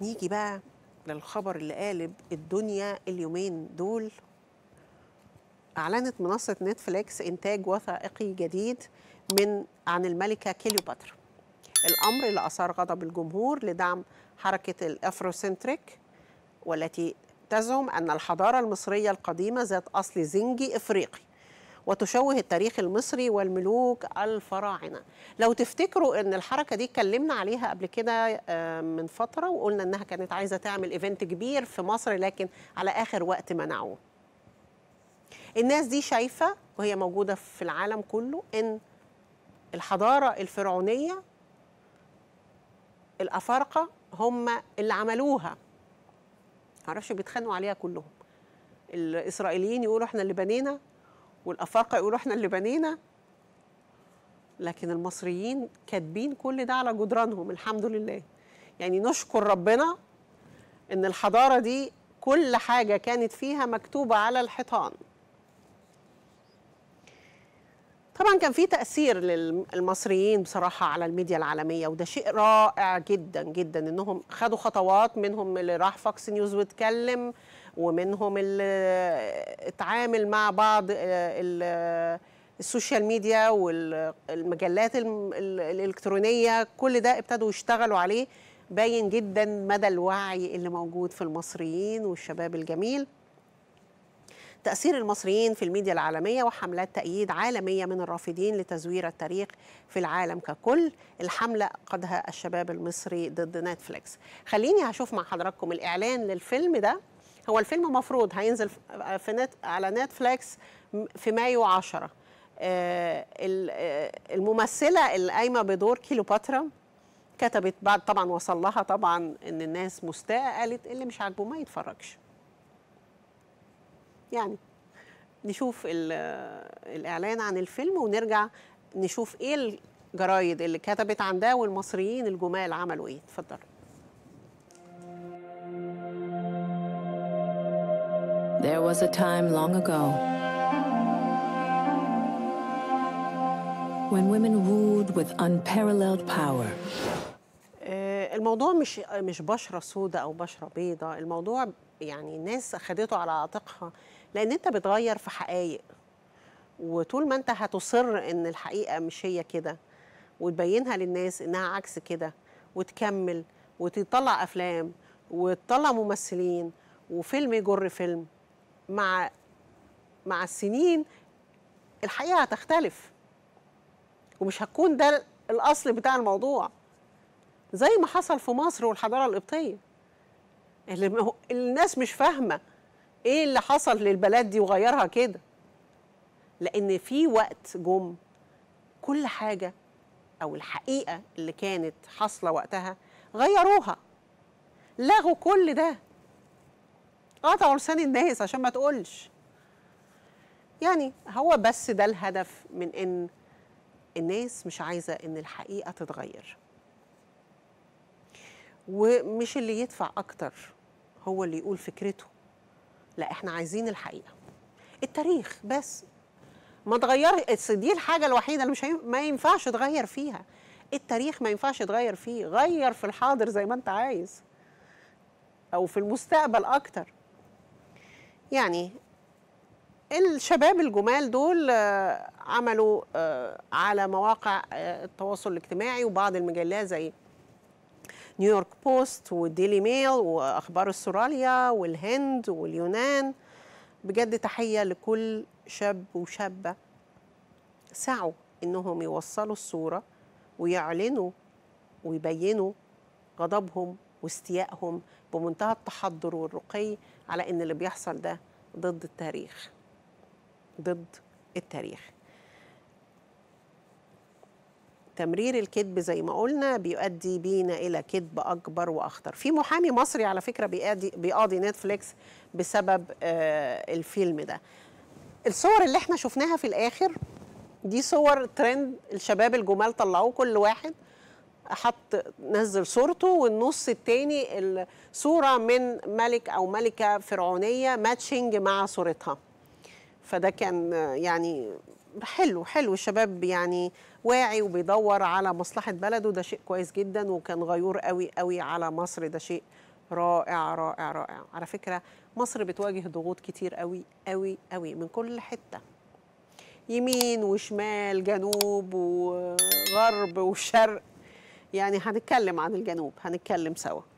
نيجي بقى للخبر اللي قالب الدنيا اليومين دول أعلنت منصة نتفليكس إنتاج وثائقي جديد من عن الملكة كليوباترا الأمر اللي أثار غضب الجمهور لدعم حركة الأفروسنتريك والتي تزعم أن الحضارة المصرية القديمة ذات أصل زنجي إفريقي وتشوه التاريخ المصري والملوك الفراعنة لو تفتكروا أن الحركة دي اتكلمنا عليها قبل كده آه، من فترة وقلنا أنها كانت عايزة تعمل إيفنت كبير في مصر لكن على آخر وقت منعوه الناس دي شايفة وهي موجودة في العالم كله أن الحضارة الفرعونية الأفارقة هم اللي عملوها معرفش بيتخانقوا عليها كلهم الإسرائيليين يقولوا احنا اللي بنينا والافارقه يقولوا احنا اللي بنينا لكن المصريين كاتبين كل ده على جدرانهم الحمد لله يعني نشكر ربنا ان الحضاره دي كل حاجه كانت فيها مكتوبه على الحيطان طبعا كان في تاثير للمصريين بصراحه على الميديا العالميه وده شيء رائع جدا جدا انهم خدوا خطوات منهم اللي راح فاكس نيوز واتكلم ومنهم اللي اتعامل مع بعض آه، السوشيال ميديا والمجلات الالكترونيه كل ده ابتدوا يشتغلوا عليه باين جدا مدى الوعي اللي موجود في المصريين والشباب الجميل تأثير المصريين في الميديا العالمية وحملات تأييد عالمية من الرافدين لتزوير التاريخ في العالم ككل الحملة قدها الشباب المصري ضد نتفليكس خليني هشوف مع حضراتكم الإعلان للفيلم ده هو الفيلم مفروض هينزل في نت على نتفليكس في مايو 10 آه، آه، الممثله اللي قايمه بدور كيلوباترا كتبت بعد طبعا وصل لها طبعا ان الناس مستاءه قالت اللي مش عاجبه ما يتفرجش يعني نشوف آه، الاعلان عن الفيلم ونرجع نشوف ايه الجرايد اللي كتبت عن ده والمصريين الجمال عملوا ايه اتفضل There was a time long ago when women ruled with unparalleled power. آه، الموضوع مش مش بشره سوداء او بشره بيضة الموضوع يعني الناس خدته على عاتقها لان انت بتغير في حقائق وطول ما انت هتصر ان الحقيقه مش هي كده وتبينها للناس انها عكس كده وتكمل وتطلع افلام وتطلع ممثلين وفيلم يجر فيلم مع مع السنين الحقيقه هتختلف ومش هتكون ده الاصل بتاع الموضوع زي ما حصل في مصر والحضاره القبطيه اللي الناس مش فاهمه ايه اللي حصل للبلد دي وغيرها كده لان في وقت جم كل حاجه او الحقيقه اللي كانت حاصله وقتها غيروها لغوا كل ده قطع اه لسان الناس عشان ما تقولش يعني هو بس ده الهدف من ان الناس مش عايزه ان الحقيقه تتغير ومش اللي يدفع اكتر هو اللي يقول فكرته لا احنا عايزين الحقيقه التاريخ بس ما تغير دي الحاجه الوحيده اللي مش هي... ما ينفعش تغير فيها التاريخ ما ينفعش تغير فيه غير في الحاضر زي ما انت عايز او في المستقبل اكتر يعني الشباب الجمال دول آه، عملوا آه، على مواقع آه، التواصل الاجتماعي وبعض المجلات زي نيويورك بوست والديلي ميل واخبار استراليا والهند واليونان بجد تحيه لكل شاب وشابه سعوا انهم يوصلوا الصوره ويعلنوا ويبينوا غضبهم واستيائهم بمنتهى التحضر والرقي على ان اللي بيحصل ده ضد التاريخ ضد التاريخ تمرير الكذب زي ما قلنا بيؤدي بينا الى كذب اكبر واخطر في محامي مصري على فكره بيقاضي بيقاضي نتفليكس بسبب آه الفيلم ده الصور اللي احنا شفناها في الاخر دي صور ترند الشباب الجمال طلعوه كل واحد حط نزل صورته والنص التاني الصوره من ملك أو ملكة فرعونية ماتشنج مع صورتها فده كان يعني حلو حلو الشباب يعني واعي وبيدور على مصلحة بلده ده شيء كويس جدا وكان غيور قوي قوي على مصر ده شيء رائع رائع رائع على فكرة مصر بتواجه ضغوط كتير قوي قوي قوي من كل حتة يمين وشمال جنوب وغرب وشرق يعني هنتكلم عن الجنوب هنتكلم سوا